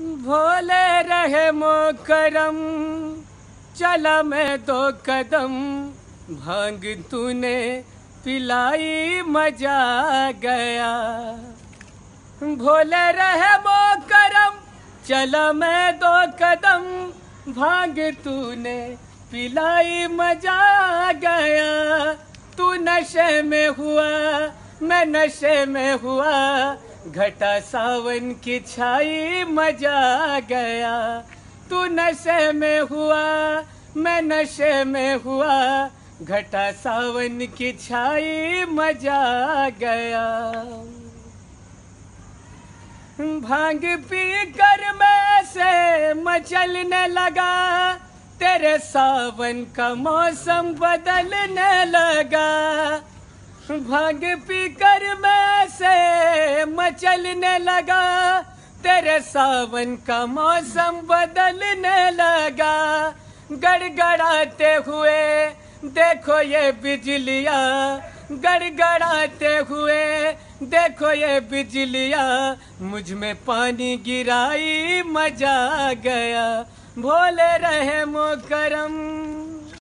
भोले रहे मोकरम चला मैं दो कदम भांग तूने पिलाई मजा गया भोले रहे मोकरम चला मैं दो कदम भांग तूने पिलाई मजा गया तू नशे में हुआ मैं नशे में हुआ घटा सावन की छाई मजा गया तू नशे में हुआ मैं नशे में हुआ घटा सावन की छाई मजा गया भांग पी कर मैं से मचलने लगा तेरे सावन का मौसम बदलने लगा भांग पी कर से मचलने लगा तेरे सावन का मौसम बदलने लगा गड़गड़ाते हुए देखो ये बिजलिया गड़गड़ाते हुए देखो ये बिजलिया मुझ में पानी गिराई मजा गया भोले रहे मोकरम